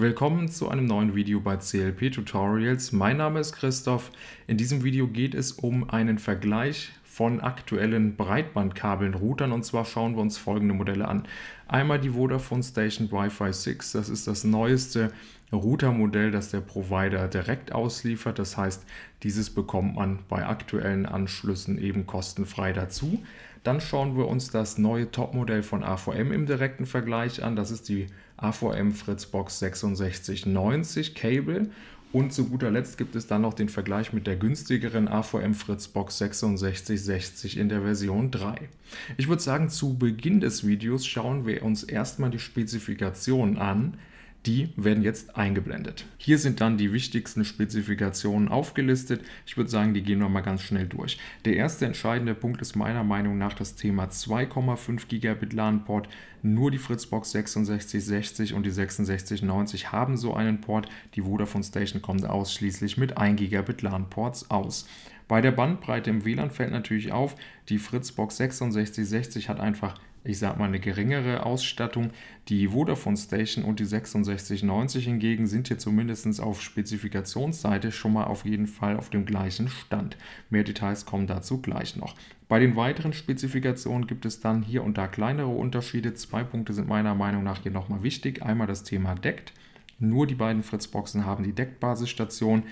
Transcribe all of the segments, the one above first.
Willkommen zu einem neuen Video bei CLP Tutorials. Mein Name ist Christoph. In diesem Video geht es um einen Vergleich von aktuellen Breitbandkabeln, Routern und zwar schauen wir uns folgende Modelle an. Einmal die Vodafone Station Wi-Fi 6, das ist das neueste Routermodell, das der Provider direkt ausliefert. Das heißt, dieses bekommt man bei aktuellen Anschlüssen eben kostenfrei dazu. Dann schauen wir uns das neue Topmodell von AVM im direkten Vergleich an. Das ist die AVM Fritzbox 6690 Cable. Und zu guter Letzt gibt es dann noch den Vergleich mit der günstigeren AVM Fritzbox 6660 in der Version 3. Ich würde sagen, zu Beginn des Videos schauen wir uns erstmal die Spezifikationen an, die werden jetzt eingeblendet. Hier sind dann die wichtigsten Spezifikationen aufgelistet. Ich würde sagen, die gehen wir mal ganz schnell durch. Der erste entscheidende Punkt ist meiner Meinung nach das Thema 2,5 Gigabit LAN-Port. Nur die Fritzbox 6660 und die 6690 haben so einen Port. Die Vodafone Station kommt ausschließlich mit 1 Gigabit LAN-Ports aus. Bei der Bandbreite im WLAN fällt natürlich auf, die Fritzbox 6660 hat einfach ich sag mal, eine geringere Ausstattung. Die Vodafone Station und die 6690 hingegen sind hier zumindest auf Spezifikationsseite schon mal auf jeden Fall auf dem gleichen Stand. Mehr Details kommen dazu gleich noch. Bei den weiteren Spezifikationen gibt es dann hier und da kleinere Unterschiede. Zwei Punkte sind meiner Meinung nach hier nochmal wichtig. Einmal das Thema Deckt. Nur die beiden Fritzboxen haben die Deckbasisstation.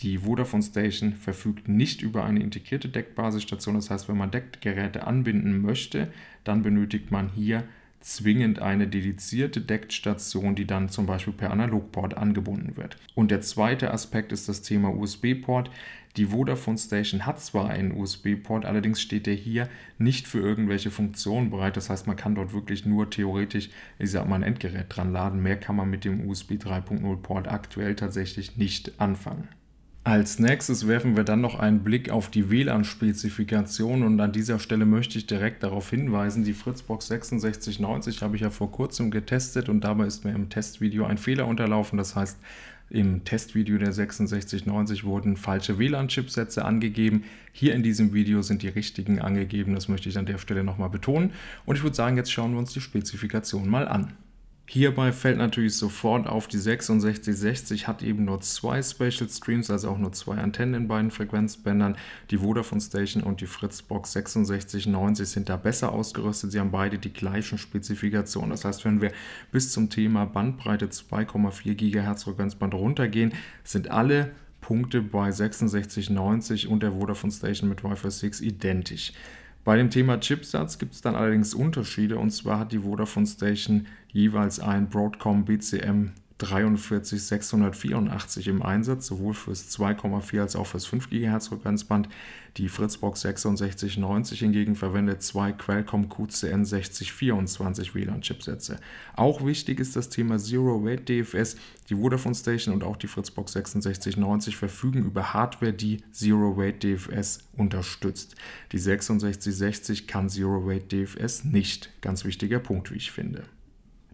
Die Vodafone Station verfügt nicht über eine integrierte Deckbasisstation. Das heißt, wenn man Deckgeräte anbinden möchte, dann benötigt man hier zwingend eine dedizierte Deckstation, die dann zum Beispiel per Analogport angebunden wird. Und der zweite Aspekt ist das Thema USB-Port. Die Vodafone Station hat zwar einen USB-Port, allerdings steht der hier nicht für irgendwelche Funktionen bereit. Das heißt, man kann dort wirklich nur theoretisch, ich sag mal, ein Endgerät dran laden. Mehr kann man mit dem USB 3.0 Port aktuell tatsächlich nicht anfangen. Als nächstes werfen wir dann noch einen Blick auf die WLAN-Spezifikation und an dieser Stelle möchte ich direkt darauf hinweisen, die Fritzbox 6690 habe ich ja vor kurzem getestet und dabei ist mir im Testvideo ein Fehler unterlaufen, das heißt im Testvideo der 6690 wurden falsche WLAN-Chipsätze angegeben. Hier in diesem Video sind die richtigen angegeben, das möchte ich an der Stelle nochmal betonen. Und ich würde sagen, jetzt schauen wir uns die Spezifikation mal an. Hierbei fällt natürlich sofort auf, die 6660 hat eben nur zwei Special Streams, also auch nur zwei Antennen in beiden Frequenzbändern. Die Vodafone Station und die Fritzbox 6690 sind da besser ausgerüstet. Sie haben beide die gleichen Spezifikationen. Das heißt, wenn wir bis zum Thema Bandbreite 2,4 GHz Frequenzband runtergehen, sind alle Punkte bei 6690 und der Vodafone Station mit Wi-Fi 6 identisch. Bei dem Thema Chipsatz gibt es dann allerdings Unterschiede und zwar hat die Vodafone Station jeweils ein Broadcom BCM 43684 im Einsatz, sowohl fürs 2,4 als auch fürs 5 GHz Rückgangsband. Die Fritzbox 6690 hingegen verwendet zwei Qualcomm QCN 6024 WLAN-Chipsätze. Auch wichtig ist das Thema Zero Weight DFS. Die Vodafone Station und auch die Fritzbox 6690 verfügen über Hardware, die Zero Weight DFS unterstützt. Die 6660 kann Zero Weight DFS nicht. Ganz wichtiger Punkt, wie ich finde.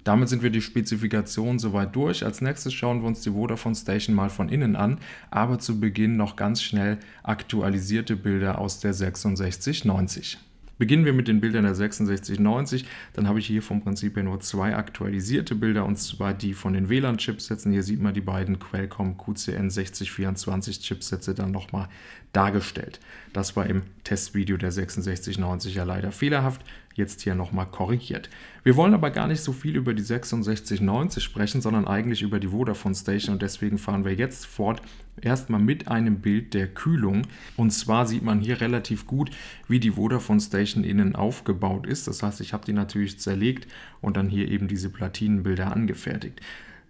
Damit sind wir die Spezifikation soweit durch. Als nächstes schauen wir uns die Vodafone Station mal von innen an, aber zu Beginn noch ganz schnell aktualisierte Bilder aus der 6690. Beginnen wir mit den Bildern der 6690, dann habe ich hier vom Prinzip her nur zwei aktualisierte Bilder und zwar die von den WLAN-Chipsätzen. Hier sieht man die beiden Qualcomm QCN 6024 Chipsätze dann nochmal dargestellt. Das war im Testvideo der 6690 ja leider fehlerhaft jetzt hier nochmal korrigiert. Wir wollen aber gar nicht so viel über die 6690 sprechen, sondern eigentlich über die Vodafone Station und deswegen fahren wir jetzt fort erstmal mit einem Bild der Kühlung. Und zwar sieht man hier relativ gut, wie die Vodafone Station innen aufgebaut ist. Das heißt, ich habe die natürlich zerlegt und dann hier eben diese Platinenbilder angefertigt.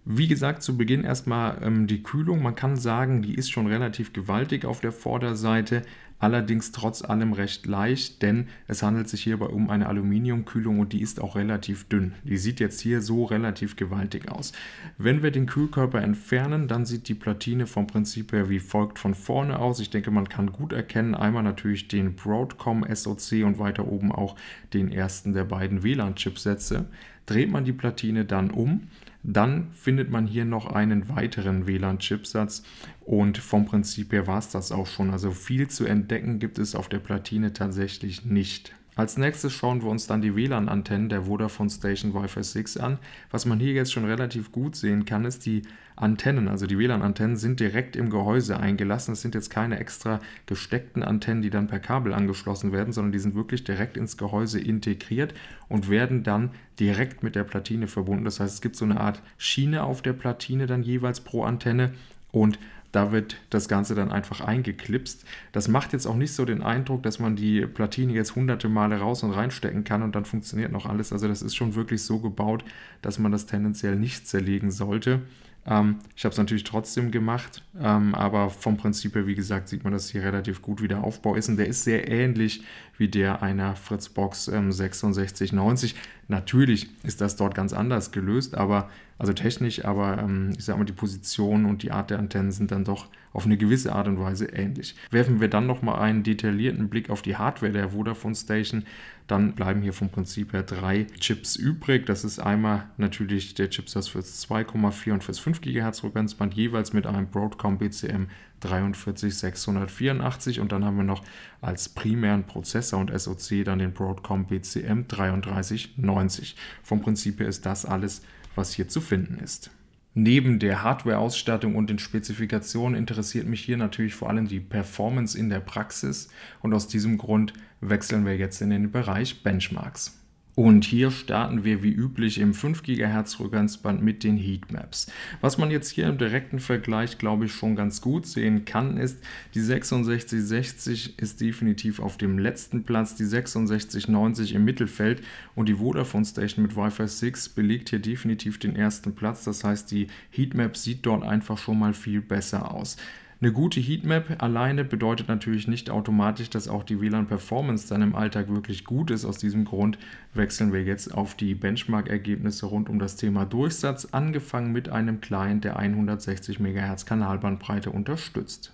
Wie gesagt, zu Beginn erstmal ähm, die Kühlung. Man kann sagen, die ist schon relativ gewaltig auf der Vorderseite, allerdings trotz allem recht leicht, denn es handelt sich hierbei um eine Aluminiumkühlung und die ist auch relativ dünn. Die sieht jetzt hier so relativ gewaltig aus. Wenn wir den Kühlkörper entfernen, dann sieht die Platine vom Prinzip her wie folgt von vorne aus. Ich denke, man kann gut erkennen, einmal natürlich den Broadcom SoC und weiter oben auch den ersten der beiden WLAN-Chipsätze. Dreht man die Platine dann um, dann findet man hier noch einen weiteren WLAN-Chipsatz und vom Prinzip her war es das auch schon. Also viel zu entdecken gibt es auf der Platine tatsächlich nicht. Als nächstes schauen wir uns dann die WLAN-Antennen der Vodafone Station Wi-Fi 6 an. Was man hier jetzt schon relativ gut sehen kann, ist die Antennen, also die WLAN-Antennen, sind direkt im Gehäuse eingelassen. Es sind jetzt keine extra gesteckten Antennen, die dann per Kabel angeschlossen werden, sondern die sind wirklich direkt ins Gehäuse integriert und werden dann direkt mit der Platine verbunden. Das heißt, es gibt so eine Art Schiene auf der Platine dann jeweils pro Antenne und da wird das Ganze dann einfach eingeklipst. Das macht jetzt auch nicht so den Eindruck, dass man die Platine jetzt hunderte Male raus und reinstecken kann und dann funktioniert noch alles. Also das ist schon wirklich so gebaut, dass man das tendenziell nicht zerlegen sollte. Ähm, ich habe es natürlich trotzdem gemacht, ähm, aber vom Prinzip her, wie gesagt, sieht man, dass hier relativ gut wie der Aufbau ist. Und der ist sehr ähnlich wie der einer Fritzbox ähm, 6690. Natürlich ist das dort ganz anders gelöst, aber also technisch, aber ähm, ich sage mal, die Position und die Art der Antennen sind dann doch auf eine gewisse Art und Weise ähnlich. Werfen wir dann nochmal einen detaillierten Blick auf die Hardware der Vodafone Station, dann bleiben hier vom Prinzip her drei Chips übrig. Das ist einmal natürlich der Chipsatz fürs 2,4 und fürs 5 GHz Rückgangsband, jeweils mit einem Broadcom BCM 43684 und dann haben wir noch als primären Prozessor und SoC dann den Broadcom BCM 3390. Vom Prinzip her ist das alles was hier zu finden ist. Neben der Hardware-Ausstattung und den Spezifikationen interessiert mich hier natürlich vor allem die Performance in der Praxis und aus diesem Grund wechseln wir jetzt in den Bereich Benchmarks. Und hier starten wir wie üblich im 5 GHz Rückgangsband mit den Heatmaps. Was man jetzt hier im direkten Vergleich, glaube ich, schon ganz gut sehen kann, ist, die 6660 ist definitiv auf dem letzten Platz, die 6690 im Mittelfeld und die Vodafone Station mit Wi-Fi 6 belegt hier definitiv den ersten Platz. Das heißt, die Heatmap sieht dort einfach schon mal viel besser aus. Eine gute Heatmap alleine bedeutet natürlich nicht automatisch, dass auch die WLAN-Performance dann im Alltag wirklich gut ist. Aus diesem Grund wechseln wir jetzt auf die Benchmark-Ergebnisse rund um das Thema Durchsatz, angefangen mit einem Client, der 160 MHz Kanalbandbreite unterstützt.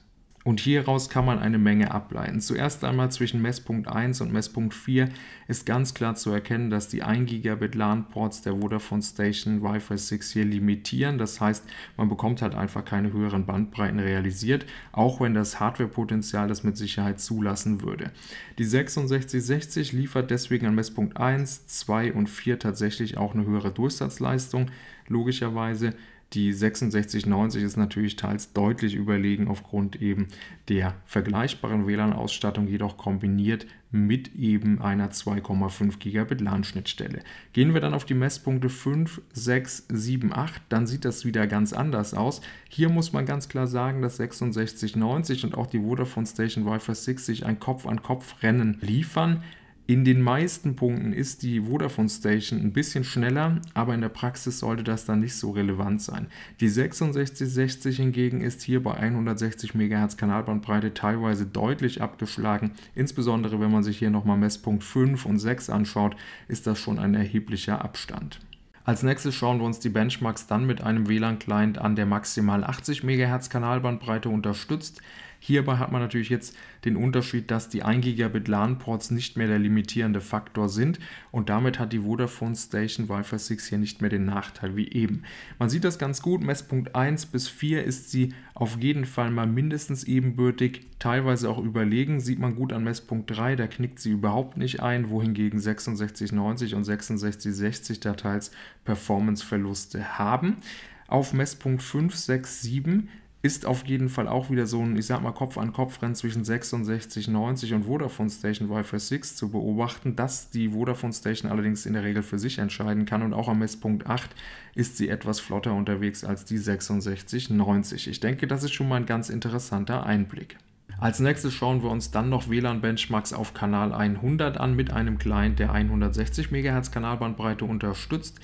Und hieraus kann man eine Menge ableiten. Zuerst einmal zwischen Messpunkt 1 und Messpunkt 4 ist ganz klar zu erkennen, dass die 1 Gigabit LAN-Ports der Vodafone Station Wi-Fi 6 hier limitieren. Das heißt, man bekommt halt einfach keine höheren Bandbreiten realisiert, auch wenn das Hardwarepotenzial das mit Sicherheit zulassen würde. Die 6660 liefert deswegen an Messpunkt 1, 2 und 4 tatsächlich auch eine höhere Durchsatzleistung, logischerweise. Die 6690 ist natürlich teils deutlich überlegen aufgrund eben der vergleichbaren WLAN-Ausstattung, jedoch kombiniert mit eben einer 2,5 Gigabit LAN-Schnittstelle. Gehen wir dann auf die Messpunkte 5, 6, 7, 8, dann sieht das wieder ganz anders aus. Hier muss man ganz klar sagen, dass 6690 und auch die Vodafone Station Wi-Fi 6 sich ein Kopf-an-Kopf-Rennen liefern. In den meisten Punkten ist die Vodafone Station ein bisschen schneller, aber in der Praxis sollte das dann nicht so relevant sein. Die 6660 hingegen ist hier bei 160 MHz Kanalbandbreite teilweise deutlich abgeschlagen. Insbesondere wenn man sich hier nochmal Messpunkt 5 und 6 anschaut, ist das schon ein erheblicher Abstand. Als nächstes schauen wir uns die Benchmarks dann mit einem WLAN-Client an, der maximal 80 MHz Kanalbandbreite unterstützt. Hierbei hat man natürlich jetzt den Unterschied, dass die 1 Gigabit LAN-Ports nicht mehr der limitierende Faktor sind und damit hat die Vodafone Station Wi-Fi 6 hier nicht mehr den Nachteil wie eben. Man sieht das ganz gut, Messpunkt 1 bis 4 ist sie auf jeden Fall mal mindestens ebenbürtig, teilweise auch überlegen, sieht man gut an Messpunkt 3, da knickt sie überhaupt nicht ein, wohingegen 6690 und 6660 da teils Performanceverluste haben. Auf Messpunkt 5, 6, 7 ist auf jeden Fall auch wieder so ein, ich sag mal, Kopf-an-Kopf-Rennen zwischen 66, 90 und Vodafone Station Wi-Fi 6 zu beobachten, dass die Vodafone Station allerdings in der Regel für sich entscheiden kann und auch am Messpunkt 8 ist sie etwas flotter unterwegs als die 66, 90. Ich denke, das ist schon mal ein ganz interessanter Einblick. Als nächstes schauen wir uns dann noch WLAN-Benchmarks auf Kanal 100 an mit einem Client, der 160 MHz Kanalbandbreite unterstützt.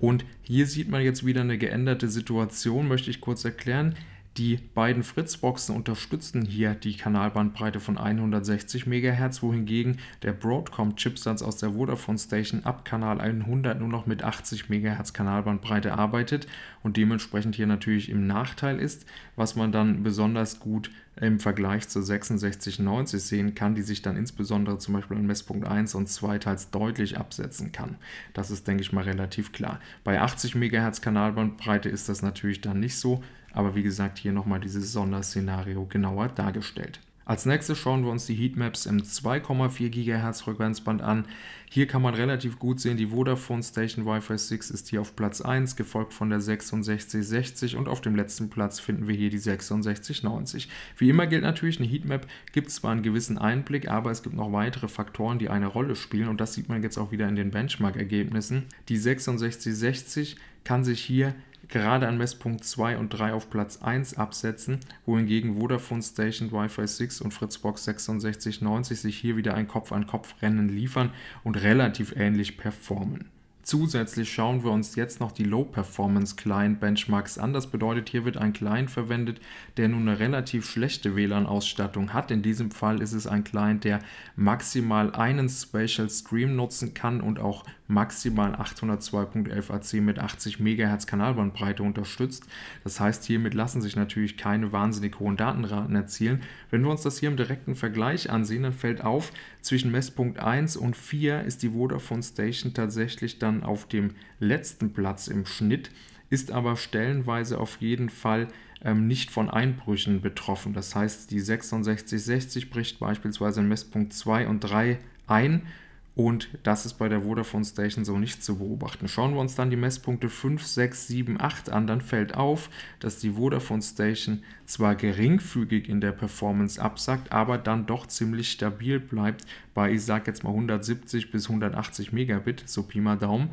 Und hier sieht man jetzt wieder eine geänderte Situation, möchte ich kurz erklären. Die beiden Fritzboxen unterstützen hier die Kanalbandbreite von 160 MHz, wohingegen der Broadcom-Chipsatz aus der Vodafone Station ab Kanal 100 nur noch mit 80 MHz Kanalbandbreite arbeitet und dementsprechend hier natürlich im Nachteil ist, was man dann besonders gut im Vergleich zur 6690 sehen kann, die sich dann insbesondere zum Beispiel an Messpunkt 1 und 2 teils deutlich absetzen kann. Das ist, denke ich mal, relativ klar. Bei 80 MHz Kanalbandbreite ist das natürlich dann nicht so. Aber wie gesagt, hier nochmal dieses Sonderszenario genauer dargestellt. Als nächstes schauen wir uns die Heatmaps im 2,4 GHz Frequenzband an. Hier kann man relativ gut sehen, die Vodafone Station Wi-Fi 6 ist hier auf Platz 1, gefolgt von der 6660 und auf dem letzten Platz finden wir hier die 6690. Wie immer gilt natürlich, eine Heatmap gibt zwar einen gewissen Einblick, aber es gibt noch weitere Faktoren, die eine Rolle spielen und das sieht man jetzt auch wieder in den Benchmark-Ergebnissen. Die 6660 kann sich hier gerade an Messpunkt 2 und 3 auf Platz 1 absetzen, wohingegen Vodafone Station Wi-Fi 6 und Fritzbox 6690 sich hier wieder ein Kopf-an-Kopf-Rennen liefern und relativ ähnlich performen. Zusätzlich schauen wir uns jetzt noch die Low-Performance-Client-Benchmarks an. Das bedeutet, hier wird ein Client verwendet, der nun eine relativ schlechte WLAN-Ausstattung hat. In diesem Fall ist es ein Client, der maximal einen Spatial Stream nutzen kann und auch maximal 802.11 AC mit 80 MHz Kanalbandbreite unterstützt. Das heißt, hiermit lassen sich natürlich keine wahnsinnig hohen Datenraten erzielen. Wenn wir uns das hier im direkten Vergleich ansehen, dann fällt auf, zwischen Messpunkt 1 und 4 ist die Vodafone Station tatsächlich dann dann auf dem letzten Platz im Schnitt, ist aber stellenweise auf jeden Fall ähm, nicht von Einbrüchen betroffen. Das heißt, die 6660 bricht beispielsweise in Messpunkt 2 und 3 ein und das ist bei der Vodafone Station so nicht zu beobachten. Schauen wir uns dann die Messpunkte 5, 6, 7, 8 an, dann fällt auf, dass die Vodafone Station zwar geringfügig in der Performance absackt, aber dann doch ziemlich stabil bleibt bei, ich sag jetzt mal 170 bis 180 Megabit, so Pi mal Daumen.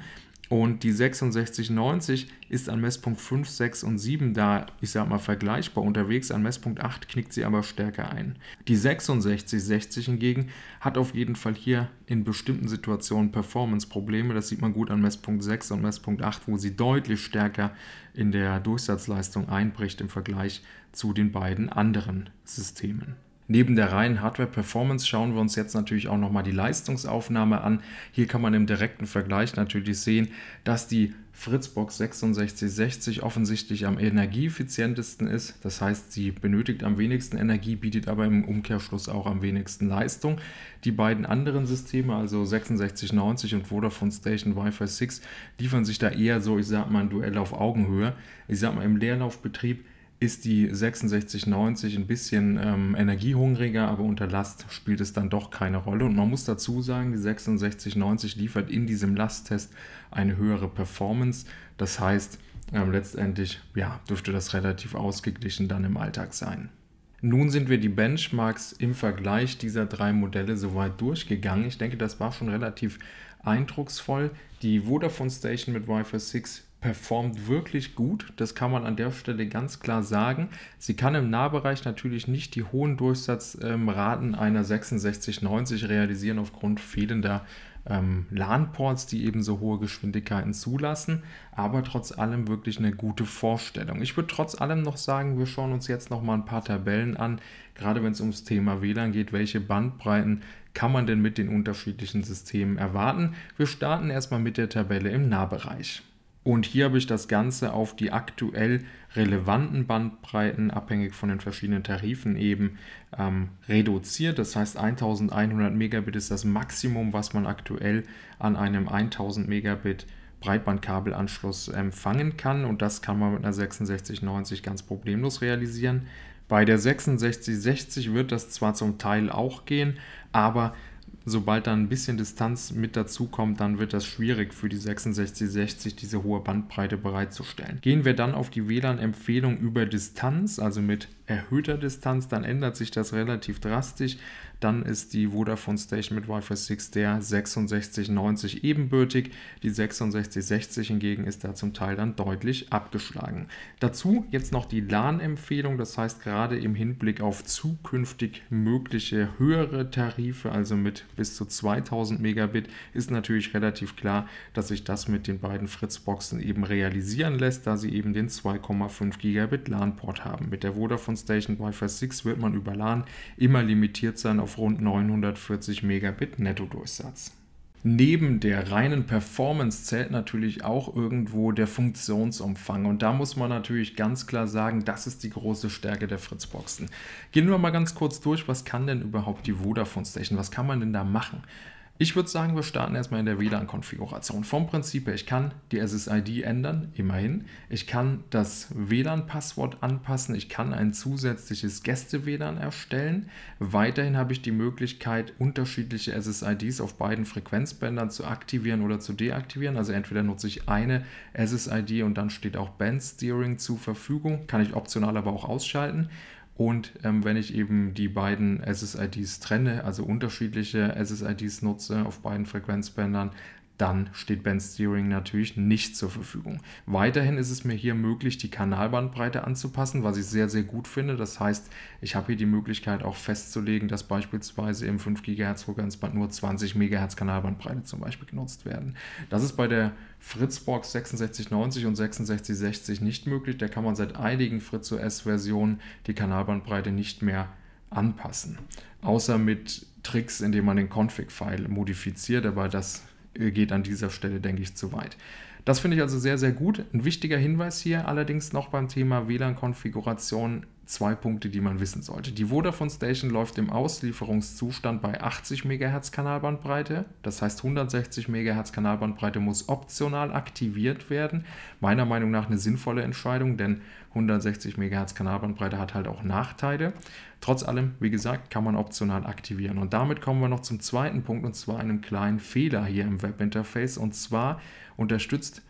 Und die 6690 ist an Messpunkt 5, 6 und 7 da, ich sag mal, vergleichbar unterwegs. An Messpunkt 8 knickt sie aber stärker ein. Die 6660 hingegen hat auf jeden Fall hier in bestimmten Situationen Performance-Probleme. Das sieht man gut an Messpunkt 6 und Messpunkt 8, wo sie deutlich stärker in der Durchsatzleistung einbricht im Vergleich zu den beiden anderen Systemen. Neben der reinen Hardware-Performance schauen wir uns jetzt natürlich auch nochmal die Leistungsaufnahme an. Hier kann man im direkten Vergleich natürlich sehen, dass die Fritzbox 6660 offensichtlich am energieeffizientesten ist. Das heißt, sie benötigt am wenigsten Energie, bietet aber im Umkehrschluss auch am wenigsten Leistung. Die beiden anderen Systeme, also 6690 und Vodafone Station Wi-Fi 6, liefern sich da eher so, ich sag mal, ein Duell auf Augenhöhe. Ich sag mal, im Leerlaufbetrieb ist die 6690 ein bisschen ähm, energiehungriger, aber unter Last spielt es dann doch keine Rolle. Und man muss dazu sagen, die 6690 liefert in diesem Lasttest eine höhere Performance. Das heißt, ähm, letztendlich ja, dürfte das relativ ausgeglichen dann im Alltag sein. Nun sind wir die Benchmarks im Vergleich dieser drei Modelle soweit durchgegangen. Ich denke, das war schon relativ eindrucksvoll. Die Vodafone Station mit Wi-Fi 6 performt wirklich gut. Das kann man an der Stelle ganz klar sagen. Sie kann im Nahbereich natürlich nicht die hohen Durchsatzraten ähm, einer 6690 realisieren aufgrund fehlender ähm, LAN-Ports, die eben so hohe Geschwindigkeiten zulassen, aber trotz allem wirklich eine gute Vorstellung. Ich würde trotz allem noch sagen, wir schauen uns jetzt noch mal ein paar Tabellen an, gerade wenn es ums Thema WLAN geht, welche Bandbreiten kann man denn mit den unterschiedlichen Systemen erwarten? Wir starten erstmal mit der Tabelle im Nahbereich. Und hier habe ich das Ganze auf die aktuell relevanten Bandbreiten, abhängig von den verschiedenen Tarifen eben, ähm, reduziert. Das heißt, 1100 Megabit ist das Maximum, was man aktuell an einem 1000 Megabit Breitbandkabelanschluss empfangen kann. Und das kann man mit einer 6690 ganz problemlos realisieren. Bei der 6660 wird das zwar zum Teil auch gehen, aber sobald dann ein bisschen Distanz mit dazu kommt, dann wird das schwierig für die 6660 diese hohe Bandbreite bereitzustellen. Gehen wir dann auf die WLAN-Empfehlung über Distanz, also mit erhöhter Distanz, dann ändert sich das relativ drastisch. Dann ist die Vodafone Station mit Wi-Fi 6 der 6690 ebenbürtig. Die 6660 hingegen ist da zum Teil dann deutlich abgeschlagen. Dazu jetzt noch die LAN-Empfehlung, das heißt gerade im Hinblick auf zukünftig mögliche höhere Tarife, also mit bis zu 2000 Megabit, ist natürlich relativ klar, dass sich das mit den beiden Fritzboxen eben realisieren lässt, da sie eben den 2,5 Gigabit LAN-Port haben. Mit der Vodafone Station Wi-Fi 6 wird man über LAN immer limitiert sein auf auf rund 940 Megabit Nettodurchsatz. Neben der reinen Performance zählt natürlich auch irgendwo der Funktionsumfang. Und da muss man natürlich ganz klar sagen, das ist die große Stärke der Fritzboxen. Gehen wir mal ganz kurz durch, was kann denn überhaupt die Vodafone Station? Was kann man denn da machen? Ich würde sagen, wir starten erstmal in der WLAN-Konfiguration. Vom Prinzip her, ich kann die SSID ändern, immerhin. Ich kann das WLAN-Passwort anpassen. Ich kann ein zusätzliches Gäste-WLAN erstellen. Weiterhin habe ich die Möglichkeit, unterschiedliche SSIDs auf beiden Frequenzbändern zu aktivieren oder zu deaktivieren. Also entweder nutze ich eine SSID und dann steht auch Band-Steering zur Verfügung. Kann ich optional aber auch ausschalten. Und ähm, wenn ich eben die beiden SSIDs trenne, also unterschiedliche SSIDs nutze auf beiden Frequenzbändern, dann steht Steering natürlich nicht zur Verfügung. Weiterhin ist es mir hier möglich, die Kanalbandbreite anzupassen, was ich sehr, sehr gut finde. Das heißt, ich habe hier die Möglichkeit auch festzulegen, dass beispielsweise im 5 GHz Rückgangsband nur 20 MHz Kanalbandbreite zum Beispiel genutzt werden. Das ist bei der Fritzbox 6690 und 6660 nicht möglich. Da kann man seit einigen Fritz OS-Versionen die Kanalbandbreite nicht mehr anpassen. Außer mit Tricks, indem man den Config-File modifiziert, aber das geht an dieser Stelle, denke ich, zu weit. Das finde ich also sehr, sehr gut. Ein wichtiger Hinweis hier allerdings noch beim Thema WLAN-Konfiguration zwei Punkte, die man wissen sollte. Die Vodafone Station läuft im Auslieferungszustand bei 80 MHz Kanalbandbreite. Das heißt, 160 MHz Kanalbandbreite muss optional aktiviert werden. Meiner Meinung nach eine sinnvolle Entscheidung, denn 160 MHz Kanalbandbreite hat halt auch Nachteile. Trotz allem, wie gesagt, kann man optional aktivieren. Und damit kommen wir noch zum zweiten Punkt und zwar einem kleinen Fehler hier im Webinterface. Und zwar unterstützt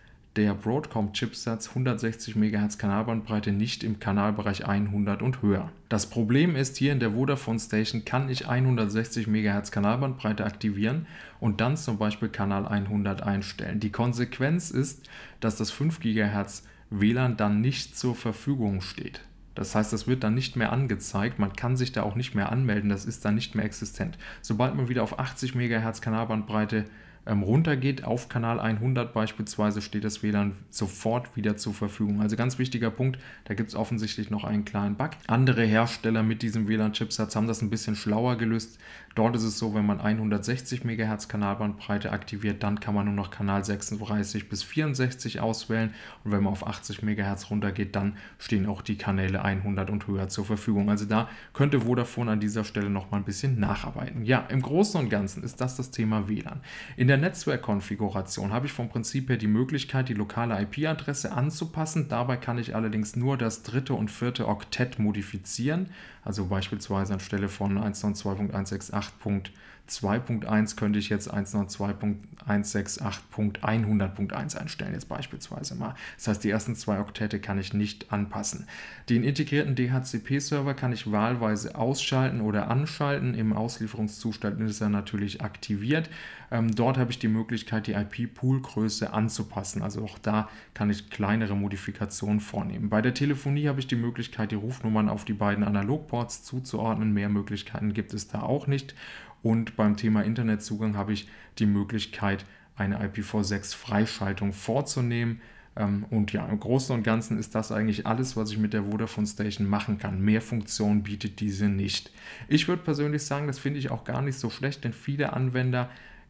der Broadcom-Chipsatz 160 MHz Kanalbandbreite nicht im Kanalbereich 100 und höher. Das Problem ist, hier in der Vodafone Station kann ich 160 MHz Kanalbandbreite aktivieren und dann zum Beispiel Kanal 100 einstellen. Die Konsequenz ist, dass das 5 GHz WLAN dann nicht zur Verfügung steht. Das heißt, das wird dann nicht mehr angezeigt, man kann sich da auch nicht mehr anmelden, das ist dann nicht mehr existent. Sobald man wieder auf 80 MHz Kanalbandbreite ähm, runtergeht, auf Kanal 100 beispielsweise, steht das WLAN sofort wieder zur Verfügung. Also ganz wichtiger Punkt, da gibt es offensichtlich noch einen kleinen Bug. Andere Hersteller mit diesem WLAN-Chipsatz haben das ein bisschen schlauer gelöst. Dort ist es so, wenn man 160 MHz Kanalbandbreite aktiviert, dann kann man nur noch Kanal 36 bis 64 auswählen und wenn man auf 80 MHz runtergeht, dann stehen auch die Kanäle 100 und höher zur Verfügung. Also da könnte Vodafone an dieser Stelle noch mal ein bisschen nacharbeiten. Ja, im Großen und Ganzen ist das das Thema WLAN. In der Netzwerkkonfiguration habe ich vom Prinzip her die Möglichkeit, die lokale IP-Adresse anzupassen. Dabei kann ich allerdings nur das dritte und vierte Oktett modifizieren, also beispielsweise anstelle von 192.168. 2.1 könnte ich jetzt 192.168.100.1 einstellen, jetzt beispielsweise mal. Das heißt, die ersten zwei Oktette kann ich nicht anpassen. Den integrierten DHCP-Server kann ich wahlweise ausschalten oder anschalten. Im Auslieferungszustand ist er natürlich aktiviert. Ähm, dort habe ich die Möglichkeit, die IP-Pool-Größe anzupassen. Also auch da kann ich kleinere Modifikationen vornehmen. Bei der Telefonie habe ich die Möglichkeit, die Rufnummern auf die beiden Analogports zuzuordnen. Mehr Möglichkeiten gibt es da auch nicht. Und beim Thema Internetzugang habe ich die Möglichkeit, eine IPv6-Freischaltung vorzunehmen. Ähm, und ja, im Großen und Ganzen ist das eigentlich alles, was ich mit der Vodafone Station machen kann. Mehr Funktionen bietet diese nicht. Ich würde persönlich sagen, das finde ich auch gar nicht so schlecht, denn viele Anwender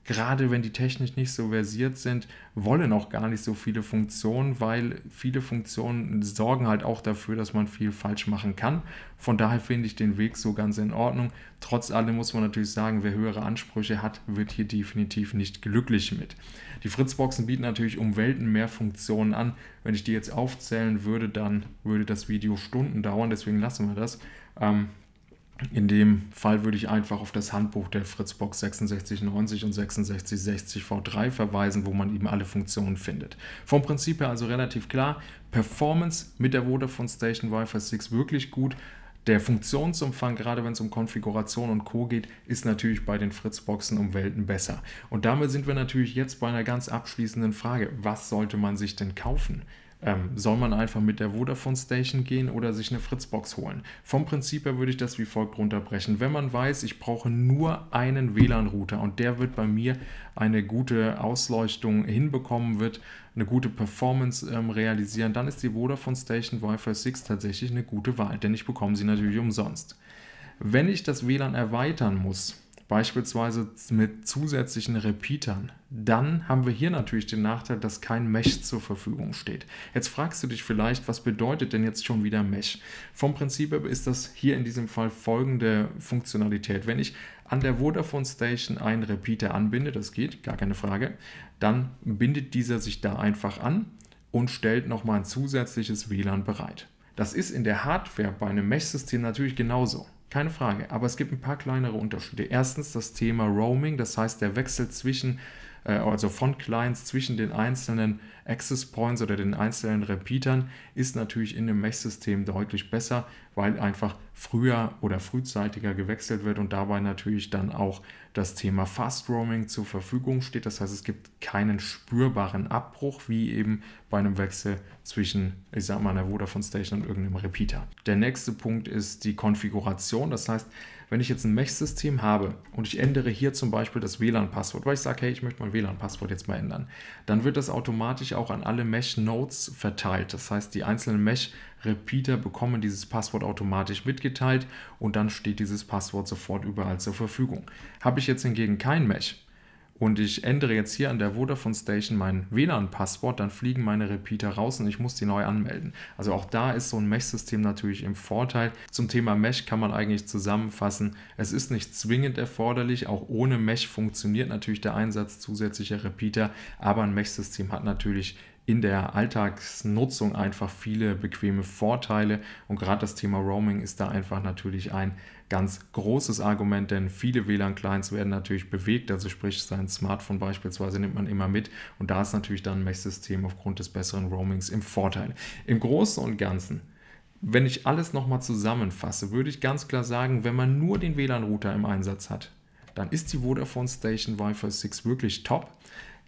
gerade wenn die technisch nicht so versiert sind, wollen auch gar nicht so viele Funktionen, weil viele Funktionen sorgen halt auch dafür, dass man viel falsch machen kann. Von daher finde ich den Weg so ganz in Ordnung. Trotz allem muss man natürlich sagen, wer höhere Ansprüche hat, wird hier definitiv nicht glücklich mit. Die Fritzboxen bieten natürlich um Welten mehr Funktionen an. Wenn ich die jetzt aufzählen würde, dann würde das Video Stunden dauern, deswegen lassen wir das. Ähm, in dem Fall würde ich einfach auf das Handbuch der Fritzbox 6690 und 6660 V3 verweisen, wo man eben alle Funktionen findet. Vom Prinzip her also relativ klar, Performance mit der Vodafone Station Wi-Fi 6 wirklich gut. Der Funktionsumfang, gerade wenn es um Konfiguration und Co. geht, ist natürlich bei den Fritzboxen um Welten besser. Und damit sind wir natürlich jetzt bei einer ganz abschließenden Frage. Was sollte man sich denn kaufen? Ähm, soll man einfach mit der Vodafone Station gehen oder sich eine Fritzbox holen? Vom Prinzip her würde ich das wie folgt runterbrechen. Wenn man weiß, ich brauche nur einen WLAN-Router und der wird bei mir eine gute Ausleuchtung hinbekommen, wird eine gute Performance ähm, realisieren, dann ist die Vodafone Station Wi-Fi 6 tatsächlich eine gute Wahl, denn ich bekomme sie natürlich umsonst. Wenn ich das WLAN erweitern muss, beispielsweise mit zusätzlichen Repeatern, dann haben wir hier natürlich den Nachteil, dass kein Mesh zur Verfügung steht. Jetzt fragst du dich vielleicht, was bedeutet denn jetzt schon wieder Mesh? Vom Prinzip her ist das hier in diesem Fall folgende Funktionalität. Wenn ich an der Vodafone Station einen Repeater anbinde, das geht, gar keine Frage, dann bindet dieser sich da einfach an und stellt nochmal ein zusätzliches WLAN bereit. Das ist in der Hardware bei einem Mesh-System natürlich genauso. Keine Frage, aber es gibt ein paar kleinere Unterschiede. Erstens das Thema Roaming, das heißt der Wechsel zwischen äh, also von Clients zwischen den einzelnen Access Points oder den einzelnen Repeatern, ist natürlich in dem Mesh-System deutlich besser, weil einfach früher oder frühzeitiger gewechselt wird und dabei natürlich dann auch das Thema Fast Roaming zur Verfügung steht. Das heißt, es gibt keinen spürbaren Abbruch wie eben bei einem Wechsel zwischen, ich sag mal, einer Vodafone Station und irgendeinem Repeater. Der nächste Punkt ist die Konfiguration. Das heißt, wenn ich jetzt ein Mesh-System habe und ich ändere hier zum Beispiel das WLAN-Passwort, weil ich sage, hey, ich möchte mein WLAN-Passwort jetzt mal ändern, dann wird das automatisch auch an alle Mesh-Nodes verteilt. Das heißt, die einzelnen Mesh-Repeater bekommen dieses Passwort automatisch mitgeteilt und dann steht dieses Passwort sofort überall zur Verfügung. Habe ich jetzt hingegen kein Mesh, und ich ändere jetzt hier an der Vodafone Station mein WLAN-Passwort, dann fliegen meine Repeater raus und ich muss die neu anmelden. Also auch da ist so ein Mesh-System natürlich im Vorteil. Zum Thema Mesh kann man eigentlich zusammenfassen, es ist nicht zwingend erforderlich, auch ohne Mesh funktioniert natürlich der Einsatz zusätzlicher Repeater, aber ein Mesh-System hat natürlich in der Alltagsnutzung einfach viele bequeme Vorteile und gerade das Thema Roaming ist da einfach natürlich ein ganz großes Argument, denn viele WLAN-Clients werden natürlich bewegt, also sprich sein Smartphone beispielsweise nimmt man immer mit und da ist natürlich dann ein Messsystem aufgrund des besseren Roamings im Vorteil. Im Großen und Ganzen wenn ich alles nochmal zusammenfasse, würde ich ganz klar sagen, wenn man nur den WLAN-Router im Einsatz hat, dann ist die Vodafone Station Wi-Fi 6 wirklich top.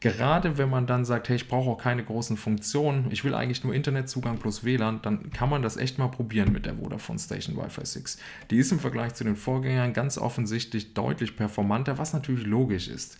Gerade wenn man dann sagt, hey, ich brauche auch keine großen Funktionen, ich will eigentlich nur Internetzugang plus WLAN, dann kann man das echt mal probieren mit der Vodafone Station Wi-Fi 6. Die ist im Vergleich zu den Vorgängern ganz offensichtlich deutlich performanter, was natürlich logisch ist.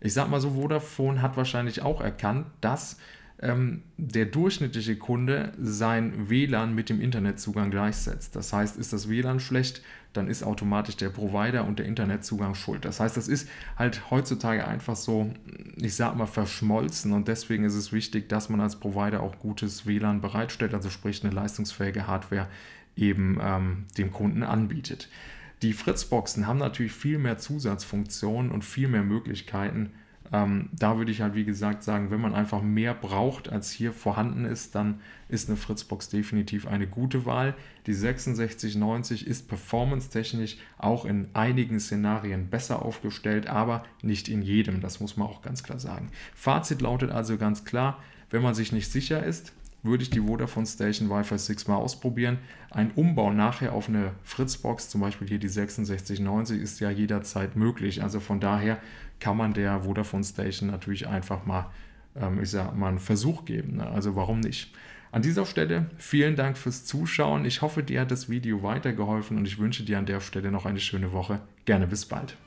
Ich sag mal so, Vodafone hat wahrscheinlich auch erkannt, dass ähm, der durchschnittliche Kunde sein WLAN mit dem Internetzugang gleichsetzt. Das heißt, ist das WLAN schlecht, dann ist automatisch der Provider und der Internetzugang schuld. Das heißt, das ist halt heutzutage einfach so, ich sag mal, verschmolzen und deswegen ist es wichtig, dass man als Provider auch gutes WLAN bereitstellt, also sprich eine leistungsfähige Hardware eben ähm, dem Kunden anbietet. Die Fritzboxen haben natürlich viel mehr Zusatzfunktionen und viel mehr Möglichkeiten, ähm, da würde ich halt, wie gesagt, sagen, wenn man einfach mehr braucht, als hier vorhanden ist, dann ist eine Fritzbox definitiv eine gute Wahl. Die 6690 ist performance-technisch auch in einigen Szenarien besser aufgestellt, aber nicht in jedem. Das muss man auch ganz klar sagen. Fazit lautet also ganz klar, wenn man sich nicht sicher ist, würde ich die Vodafone Station Wi-Fi 6 mal ausprobieren. Ein Umbau nachher auf eine Fritzbox, zum Beispiel hier die 6690, ist ja jederzeit möglich. Also von daher kann man der Vodafone Station natürlich einfach mal, ähm, ich sag mal, einen Versuch geben. Ne? Also warum nicht? An dieser Stelle vielen Dank fürs Zuschauen. Ich hoffe, dir hat das Video weitergeholfen und ich wünsche dir an der Stelle noch eine schöne Woche. Gerne bis bald.